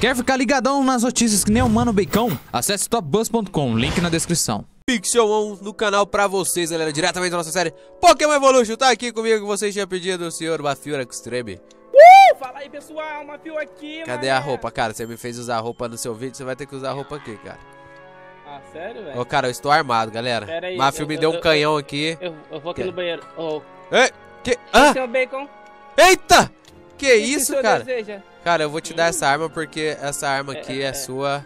Quer ficar ligadão nas notícias que nem o Mano Bacon? Acesse topbus.com, link na descrição. Pixel On no canal pra vocês, galera, diretamente da nossa série Pokémon Evolution. Tá aqui comigo que vocês tinham pedido, o senhor Mafio Extreme. Uh! Fala aí, pessoal, Mafio aqui, Cadê mané? a roupa, cara? Você me fez usar a roupa no seu vídeo, você vai ter que usar a roupa aqui, cara. Ah, sério, velho? Ô, cara, eu estou armado, galera. Pera aí. Mafio me eu, deu eu, um eu, canhão aqui. Eu, vou aqui que? no banheiro. Oh. Ei, que? Ah! Seu é bacon. Eita! Que, isso, cara? Deseja? Cara, eu vou te dar essa arma porque essa arma é, aqui é, é, é sua.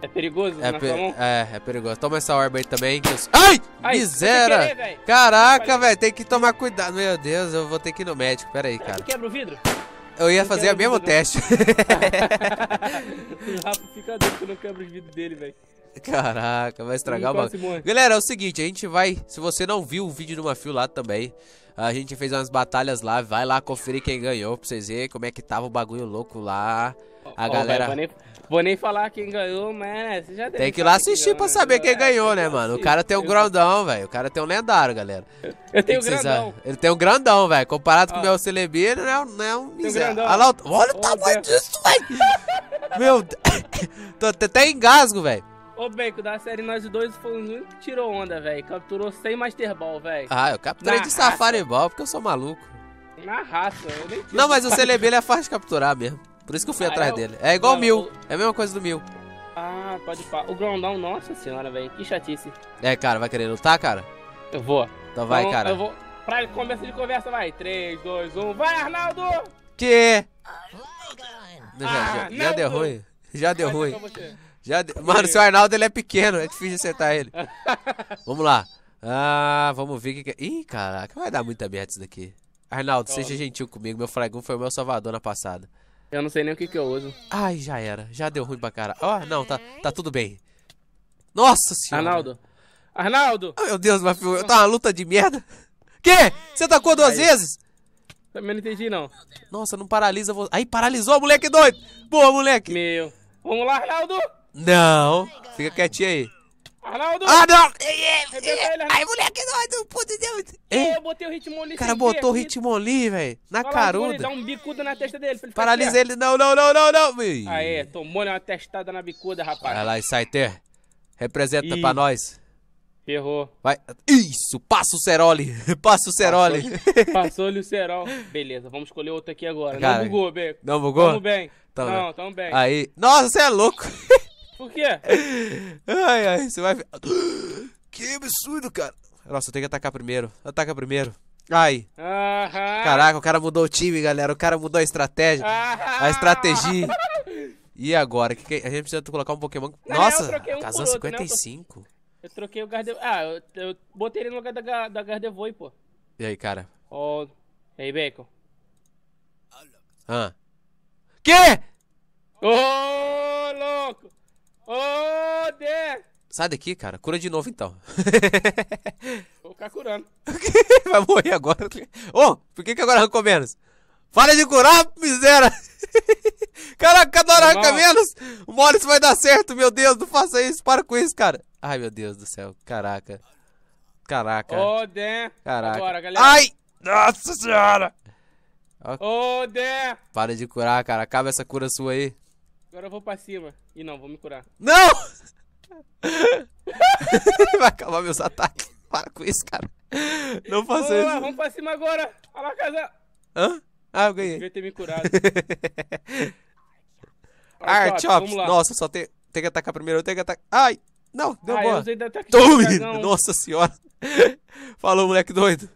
É perigoso? É, é, é, perigoso. Toma essa orba aí também. Eu... Ai! Ai miséria! Querer, Caraca, velho, tem que tomar cuidado. Meu Deus, eu vou ter que ir no médico. Pera aí, é, cara. Quebra o vidro? Eu ia fazer o mesmo teste. o fica doido que eu não quebro o vidro dele, velho. Caraca, vai estragar o bagulho. Galera, é o seguinte, a gente vai... Se você não viu o vídeo do Mafio lá também, a gente fez umas batalhas lá, vai lá conferir quem ganhou pra vocês verem como é que tava o bagulho louco lá. A oh, galera. vou, nem, vou, nem, falar quem ganhou, mas você já deve Tem que ir lá assistir ganhou, pra saber né? quem ganhou, né, mano? O cara tem um grandão, velho. O cara tem um lendário, galera. Eu tenho um grandão. Ele tem um grandão, velho. Comparado oh. com o meu Celebi, ele não é, um é miséria. olha, o tamanho Deus. disso, velho. meu. Tô até engasgo, velho. Ô, Bacon, da série Nós Dois foi o único que tirou onda, velho. Capturou 100 Master Ball, velho. Ah, eu capturei Na de raça. Safari Ball porque eu sou maluco. Na raça, eu nem Não, mas o ele é fácil de capturar mesmo. Por isso que eu fui ah, atrás é o... dele. É igual o Mil. É a mesma coisa do Mil. Ah, pode falar. O Groundown, nossa senhora, velho. Que chatice. É, cara, vai querer lutar, cara? Eu vou. Então vai, então, cara. Eu vou. Pra começo de conversa, vai. 3, 2, 1. Vai, Arnaldo! Que? Ah, já, já, já deu ruim. Já deu ruim. Já de... Mano, seu Arnaldo ele é pequeno, é difícil acertar ele. Vamos lá. Ah, vamos ver o que, que. É. Ih, caraca, vai dar muita merda isso daqui. Arnaldo, tá seja gentil comigo, meu fragão foi o meu salvador na passada. Eu não sei nem o que, que eu uso. Ai, já era. Já deu ruim pra cara. Ó, oh, não, tá, tá tudo bem. Nossa senhora. Arnaldo. Arnaldo! Oh, meu Deus, mas eu tá uma luta de merda. Quê? Você tacou duas Aí. vezes? Também não entendi, não. Nossa, não paralisa você. Aí, paralisou, moleque doido! Boa, moleque! Meu. Vamos lá, Arnaldo! Não. Fica quietinho aí. Arnaldo! Ah, não! Ei, ei, ei. Ai, moleque doido, pô de Deus! Ei, é, eu botei o ritmo ali. O cara botou o ritmo ali, velho. Na Fala, caruda. Dá um bicudo na testa dele. ele Paralisa ele. Não, não, não, não, não. Aê, ah, é, tomou uma testada na bicuda, rapaz. Vai lá, Insighter. Representa Ih. pra nós. Ferrou. Vai. Isso, passa o Ceroli. Passa o Ceroli. Passou-lhe o Cerol. Beleza, vamos escolher outro aqui agora. Cara, não bugou, Beco. Não bugou? Tamo bem. Tamo não, bem. tamo bem. Aí. Nossa, você é louco. Por quê? Ai, ai, você vai. Que absurdo, cara. Nossa, eu tenho que atacar primeiro. Ataca primeiro. Ai. Uh -huh. Caraca, o cara mudou o time, galera. O cara mudou a estratégia. Uh -huh. A estratégia. E agora? Que que... A gente precisa colocar um Pokémon. Na Nossa, real, um Kazan 55. Outro, né? eu, troquei o Gardevoir. Ah, eu, eu, botei ele no lugar da, da Gardevoir, pô. E aí, cara? Ó. Oh... E aí, Bacon? Ah. Que? Oh! Sai daqui, cara. Cura de novo, então. Vou ficar curando. Vai morrer agora. Ô, oh, por que, que agora arrancou menos? Fala de curar, miséria! Caraca, cada hora arranca menos! O Morris vai dar certo, meu Deus, não faça isso, para com isso, cara! Ai, meu Deus do céu, caraca. Caraca. Ô, Dan! Caraca. Agora, galera. Ai! Nossa senhora! Ô, Dan! Para de curar, cara, acaba essa cura sua aí. Agora eu vou pra cima. E não, vou me curar. Não! Vai acabar meus ataques. Para com isso, cara. Não faça isso. vamos pra cima agora. Olha lá, casa. Hã? Ah, eu ganhei. devia ter me curado. Art Chops. Nossa, só tem, tem que atacar primeiro. Eu tenho que atacar. Ai! Não, deu ah, boa. Tome! Nossa senhora. Falou, moleque doido.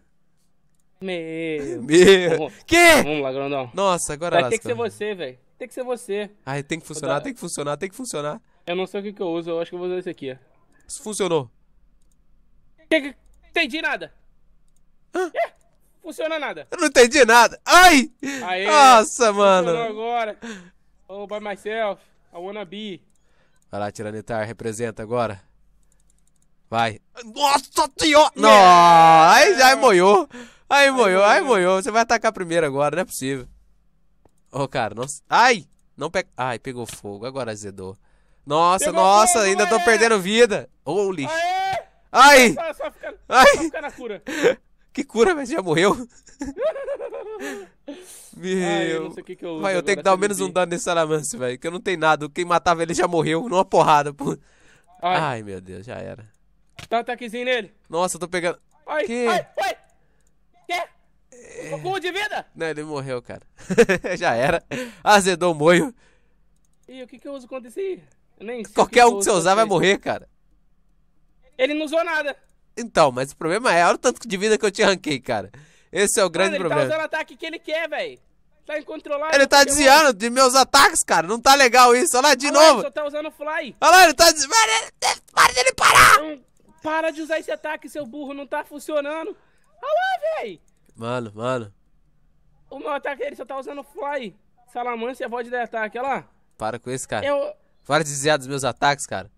Meu. Meu. Que? Vamos lá, grandão. Nossa, agora Vai ter que ser você, velho. Tem que ser você. Ai, tem que funcionar, tem que funcionar, tem que funcionar. Eu não sei o que, que eu uso, eu acho que eu vou usar esse aqui. Isso funcionou. Que, entendi nada. Hã? É, funciona nada. Eu não entendi nada. Ai! Aê, Nossa, mano. agora. Oh, by myself. I wanna be. Vai lá, Tiranitar, representa agora. Vai. Nossa senhora! Yeah. Não! Aí, aí moiou. Aí moiou, aí moiou. Você vai atacar primeiro agora, não é possível. Ô, oh, cara, não... Ai! Não pega... Ai, pegou fogo. Agora azedou. Nossa, nossa, fogo, ainda tô perdendo vida. Holy Aê! Ai! Só, só ficar, Ai! Só ficar na cura. Que cura, mas já morreu. Meu. Ai, eu não sei o que que eu Vai, eu tenho que dar ao menos um dano nesse salamance, velho. Que eu não tenho nada. Quem matava ele já morreu numa porrada, pô. Ai. Ai, meu Deus, já era. Dá um ataquezinho nele. Nossa, eu tô pegando. Ai, que? ai, ai. Quê? É... de vida? Não, ele morreu, cara. já era. Azedou o moio. E o que, que eu uso contra esse aí? Qualquer um que você usar vai morrer, cara. Ele não usou nada. Então, mas o problema é, olha o tanto de vida que eu te arranquei, cara. Esse é o grande problema. Ele tá usando o ataque que ele quer, velho. Tá incontrolável. Ele tá desviando de meus ataques, cara. Não tá legal isso. Olha lá, de olha novo. ele só tá usando fly. Olha lá, ele tá desviando. Tá- para dele parar. Não, para de usar esse ataque, seu burro. Não tá funcionando. Olha lá, velho. Mano, mano. O meu ataque, ele só tá usando fly. Salamance a é voz de ataque, olha lá. Para com isso, cara. Eu... Para de desviar dos meus ataques, cara.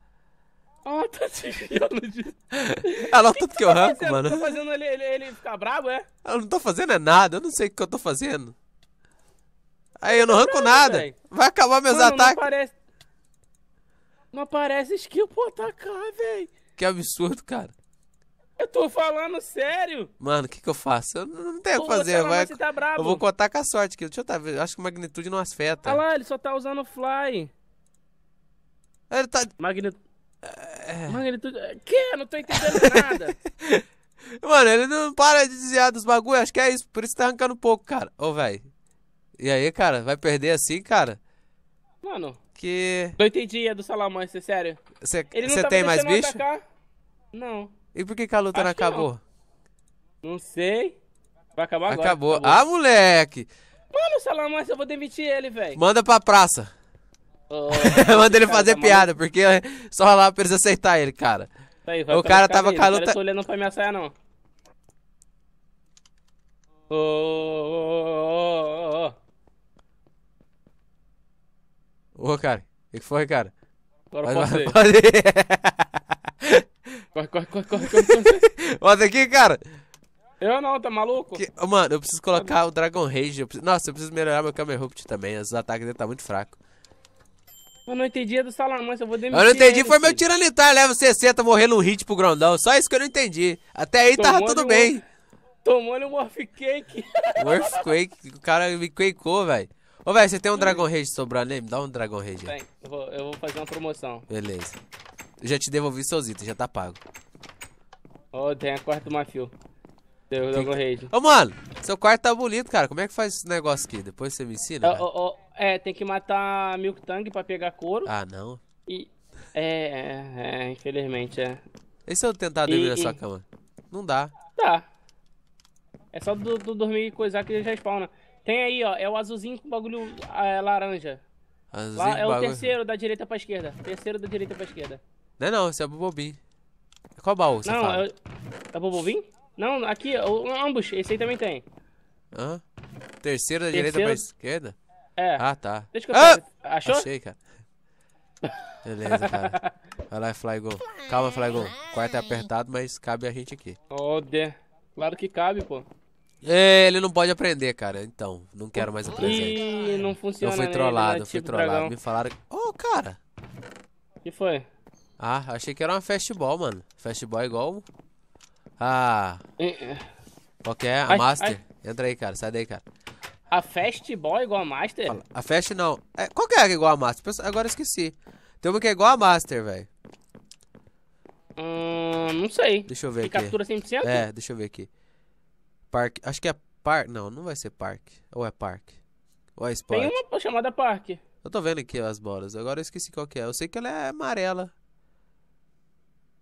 Ah, tá desviando de... Ela não tá que, eu arranco, tá fazendo? mano. Tá fazendo ele, ele, ele ficar brabo, é? Eu não tô tá fazendo é nada, eu não sei o que eu tô fazendo. Aí eu não arranco nada. Véio. Vai acabar meus mano, ataques. Não aparece... não aparece skill pra atacar, velho. Que absurdo, cara. Eu tô falando sério. Mano, o que que eu faço? Eu não tenho o que fazer. Vai... Tá eu vou contar com a sorte aqui. Deixa eu tá... Acho que magnitude não afeta. Olha lá, ele só tá usando fly. Ele tá. É. Magnitude. Magnitude. Que? Não tô entendendo nada. Mano, ele não para de desviar dos bagulho, acho que é isso, por isso tá arrancando pouco, cara. Ô, velho. E aí, cara, vai perder assim, cara? Mano. Que. Não entendi a é do Salamanca, é sério. Você tá tem mais bicho? Não. E por que, que a luta acho não acabou? Não. não. sei. Vai acabar agora. Acabou. Ah, moleque! Mano, Salamanca, eu vou demitir ele, velho. Manda pra praça. Oh, Manda ele fazer cara, tá piada, maluco. porque só lá precisa aceitar ele, cara. Tá aí, o cara tava com a luta. Não olhando pra minha saia, não. Ô, ô, ô, ô, ô. Ô, cara, o que foi, cara? Agora pode ser. Pode ir. corre, corre, corre, corre, corre. Bota aqui, cara. Eu não, tá maluco? Que... Mano, eu preciso colocar o Dragon Rage. Eu preciso... Nossa, eu preciso melhorar meu Kamerupt também. Os ataques dele tá muito fraco. Eu não entendi é do Salamanca, eu vou demitir. Eu não entendi, ele, foi filho. meu tiranitar, leva 60, morrendo um hit pro grandão. Só isso que eu não entendi. Até aí Tomou tava tudo bem. Mor... Tomando um Morph Cake, o cara me quakeou, velho. Ô, velho, você tem um Dragon Rage sobrando aí? Me dá um Dragon Rage. Tem, eu vou, fazer uma promoção. Beleza. Eu já te devolvi seus itens, já tá pago. Ô, oh, tem a quarta do Mafio. Deu o Dragon Rage. Ô, mano, seu quarto tá bonito, cara. Como é que faz esse negócio aqui? Depois você me ensina? Ô, é, ô, é, tem que matar Milk Tang pra pegar couro. Ah, não. E. É, é, é infelizmente, é. E se eu tentar dormir e, na sua e... cama? Não dá. Dá. Tá. É só do, do dormir e coisar que ele já spawna. Tem aí, ó, é o azulzinho com bagulho é, laranja. Azulzinho Lá, é o bagulho... terceiro da direita pra esquerda. Terceiro da direita pra esquerda. Não é não, esse é o Bobobim. Qual baú você não, fala? É o é Bobobim? Não, aqui, é o, ambos, esse aí também tem. Hã? Terceiro da terceiro... direita pra esquerda? É. Ah, tá. Deixa que eu ah! Achou? Achei, cara. Beleza, cara. Vai lá, Flygol. Calma, Flygol. O quarto é apertado, mas cabe a gente aqui. Oh, de... Claro que cabe, pô. É, ele não pode aprender, cara. Então, não quero mais o presente. Ih, não funciona. Eu fui né? trollado, fui trollado. Me falaram. Ô, oh, cara. que foi? Ah, achei que era uma fastball, mano. Fastball é igual. Ah. Qual que é? A ai, Master. Ai. Entra aí, cara. Sai daí, cara. A Fast Boy é igual a Master? A Fast não. É, qual que é, é igual a Master? Agora eu esqueci. Tem uma que é igual a Master, velho. Hum, não sei. Deixa eu ver que aqui. captura 100%? É, deixa eu ver aqui. park Acho que é park Não, não vai ser park Ou é park Ou é Sport? Tem uma chamada park Eu tô vendo aqui as bolas. Agora eu esqueci qual que é. Eu sei que ela é amarela.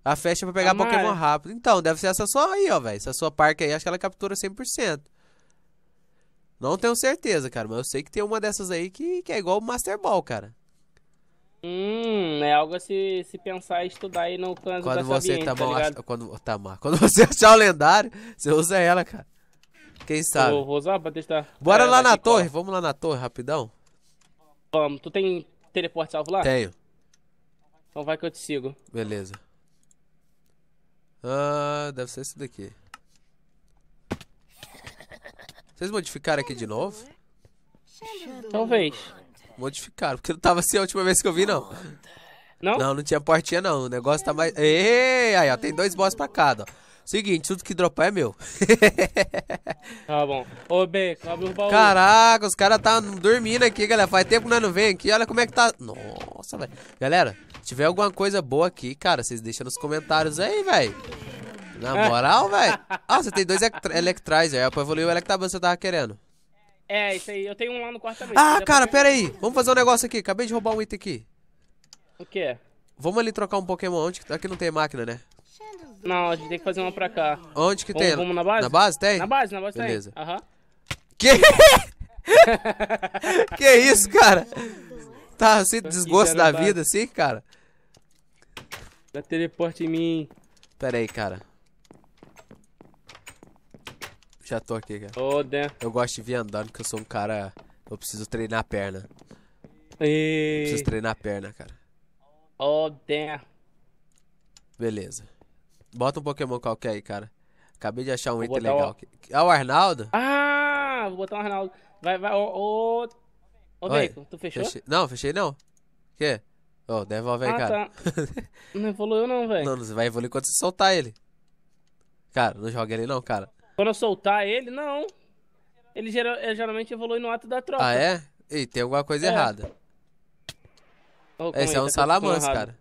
A festa é pra pegar Amara. Pokémon rápido. Então, deve ser essa sua aí, ó, velho. Essa sua park aí, acho que ela captura 100%. Não tenho certeza, cara, mas eu sei que tem uma dessas aí que, que é igual o Master Ball, cara. Hum, é algo a se, se pensar e estudar aí no caso quando você ambiente, tá, tá mal, quando tá mal, quando você achar o lendário, você usa ela, cara. Quem sabe? Eu vou usar pra testar. Bora é, lá na torre, vamos lá na torre rapidão. Vamos, tu tem teleporte salvo lá? Tenho. Então vai que eu te sigo. Beleza. Ah, deve ser esse daqui. Vocês modificaram aqui de novo? Talvez. Modificaram, porque não tava assim a última vez que eu vi, não. Não? Não, não tinha portinha, não. O negócio tá mais... Ei, aí, ó, tem dois boss pra cada, ó. Seguinte, tudo que dropar é meu. tá bom. Ô, B, abre o baú. Caraca, os caras tá dormindo aqui, galera. Faz tempo que nós não vem aqui. Olha como é que tá. Nossa, velho. Galera, se tiver alguma coisa boa aqui, cara, vocês deixam nos comentários aí, velho. Na moral, velho? Ah, você tem dois Electrizer. É pra evoluir o Electabuzz que você tava querendo. É, isso aí. Eu tenho um lá no quarto também. Ah, é cara, pera aí. Vamos fazer um negócio aqui. Acabei de roubar um item aqui. O quê? Vamos ali trocar um Pokémon. Onde... Aqui não tem máquina, né? Não, a gente tem que fazer uma pra cá. Onde que vamos, tem? Vamos na base? Na base tem? Na base, na base Beleza. tem. Beleza. Aham. Que... que isso, cara? Tá assim, desgosto da vida, assim, cara? Dá teleporte em mim. Pera aí, cara. Já tô aqui, cara. Eu gosto de vir andando, porque eu sou um cara. Eu preciso treinar a perna. E... preciso treinar a perna, cara. Oh, damn. Beleza. Bota um Pokémon qualquer aí, cara. Acabei de achar um item legal. O... Ah, o Arnaldo? Ah, vou botar o Arnaldo. Vai, vai, ô. Ô, Bacon, tu fechou? Fechei. Não, fechei não. quê? Ô, oh, devolve aí, ah, cara. Tá. não evoluiu não, velho. Não, você vai evoluir quando você soltar ele. Cara, não joga ele não, cara. Quando eu soltar ele, não. Ele, geral, ele geralmente evolui no ato da troca. Ah, é? E tem alguma coisa é. errada. Oh, Esse é, é um tá cara.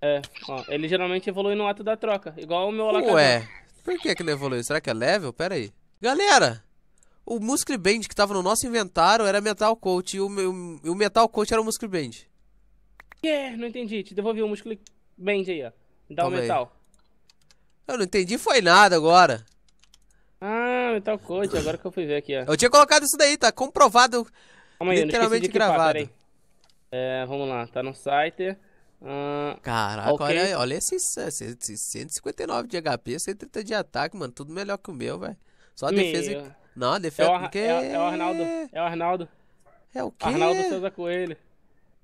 É, ó, ele geralmente evolui no ato da troca, igual o meu Alakazam. Ué, por que que evoluiu? Será que é level? Pera aí. Galera, o Muscriband que tava no nosso inventário era Metal Coat e o, o, o Metal Coat era o Muscriband. Que? É, não entendi. Te devolvi o Muscriband aí, ó. Me dá o metal. Aí. Eu não entendi foi nada agora. Ah, Metal Code, agora que eu fui ver aqui, ó. Eu tinha colocado isso daí, tá comprovado, Calma aí, literalmente gravado. é, vamos lá, tá no site. Uh, Caraca, okay. olha, olha esses, esses 159 de HP, 130 de ataque, mano, tudo melhor que o meu, velho. Só a meu. defesa... Não, a defesa... É o, Ar porque... é, é o Arnaldo, é o Arnaldo. É o quê? Arnaldo Souza Coelho.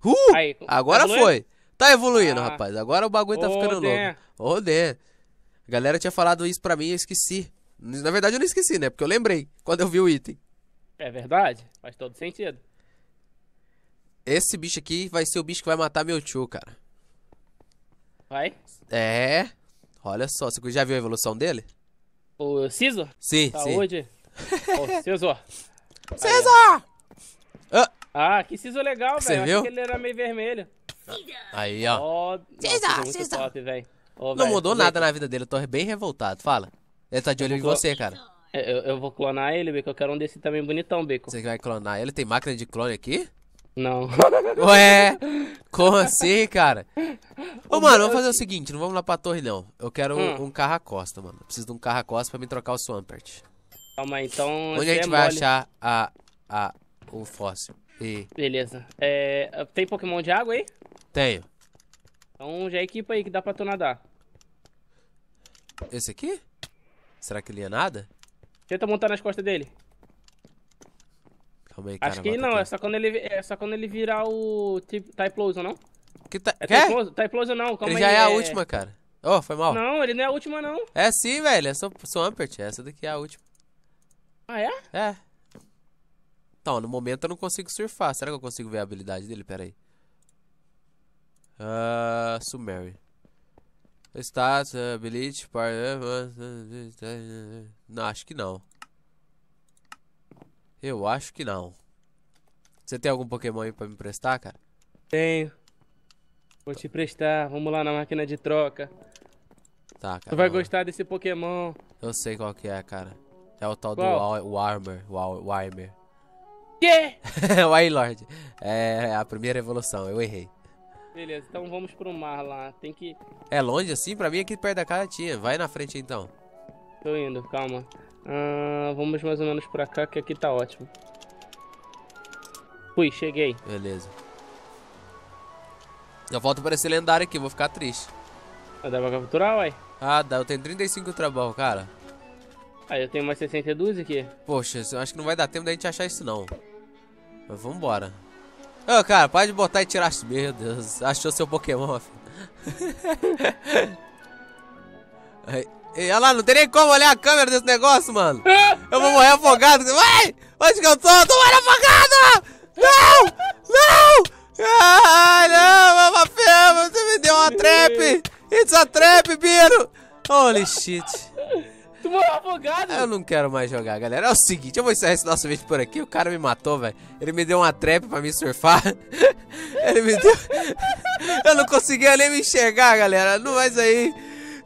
Uh! Aí, agora tá foi. Tá evoluindo, ah. rapaz. Agora o bagulho tá oh, ficando louco. Ô, oh, A galera tinha falado isso pra mim e eu esqueci. Na verdade, eu não esqueci, né? Porque eu lembrei quando eu vi o item. É verdade, faz todo sentido. Esse bicho aqui vai ser o bicho que vai matar meu tio, cara. Vai? É. Olha só, você já viu a evolução dele? O Scizor? Sim, Saúde. sim. Saúde. Scizor. Scizor! Ah. ah, que Scizor legal, velho. Você viu? que ele era meio vermelho. Aí, ó. Oh, Scizor, oh, Não mudou nada na vida dele, eu tô bem revoltado. Fala. Ele tá de olho em você, cara. É, eu, eu vou clonar ele, porque Eu quero um desse também bonitão, Bico. Você vai clonar ele? Tem máquina de clone aqui? Não. Ué, como assim, cara? Ô, mano, vamos fazer o seguinte, não vamos lá pra torre, não. Eu quero hum. um, um carro a costa, mano. Eu preciso de um carro a costa pra me trocar o Swampert. Calma aí, então... Onde a é gente é vai mole. achar a, a, o fóssil? E... Beleza. É, tem Pokémon de água aí? Tenho. Então já equipa aí que dá pra tu nadar. Esse aqui? Será que ele é nada? Tenta montar nas costas dele. Calma aí, cara. Acho que não, é só, quando ele, é só quando ele virar o Typlosion, não? Que ta... É Typlosion não, calma ele aí. Ele já é, é a é última, cara. Oh, foi mal. Não, ele não é a última, não. É sim, velho. É só Swampert. Essa daqui é a última. Ah, é? É. Então, no momento eu não consigo surfar. Será que eu consigo ver a habilidade dele? Pera aí. Uh, ah, Summary. Status, ability, par... Não, acho que não. Eu acho que não. Você tem algum Pokémon aí pra me emprestar, cara? Tenho. Vou te emprestar. Vamos lá na máquina de troca. Tá, cara. Tu vai gostar desse Pokémon. Eu sei qual que é, cara. É o tal qual? do Warmer. Warmer. Quê? Warlord. É, é a primeira evolução. Eu errei. Beleza, então vamos pro mar lá. Tem que. É longe assim? Pra mim é aqui perto da casa tinha. Vai na frente então. Tô indo, calma. Ah, vamos mais ou menos pra cá, que aqui tá ótimo. Fui, cheguei. Beleza. Já volto aparecer esse lendário aqui, vou ficar triste. Mas ah, dá pra capturar, uai? Ah, dá. Eu tenho 35 trabalho, cara. Ah, eu tenho mais 62 aqui. Poxa, acho que não vai dar tempo da gente achar isso, não. Mas vambora. Ô, cara, pode botar e tirar. Meu Deus, achou seu Pokémon, E olha lá, não tem nem como olhar a câmera desse negócio, mano. Eu vou morrer afogado. Vai! Onde que eu tô? tô morrendo afogado! Não! Não! Ai, ah, não, mamafé, você me deu uma trap! It's a é trap, Biro! Holy shit! Tu é morreu afogado. Eu não quero mais jogar, galera. É o seguinte, eu vou encerrar esse nosso vídeo por aqui. O cara me matou, velho. Ele me deu uma trap pra me surfar. Ele me deu... Eu não conseguia nem me enxergar, galera. Não, mas aí...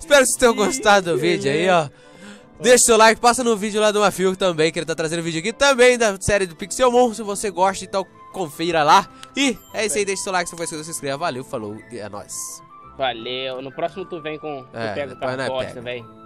Espero que vocês tenham gostado do vídeo aí, ó. Deixa o seu like, passa no vídeo lá do Mafio também, que ele tá trazendo vídeo aqui também da série do Pixelmon. Se você gosta, então confira lá. E é isso aí, deixa o seu like, se for inscrito, se inscreva. Valeu, falou, é nóis. Valeu. No próximo tu vem com... É, tu pega o carro velho.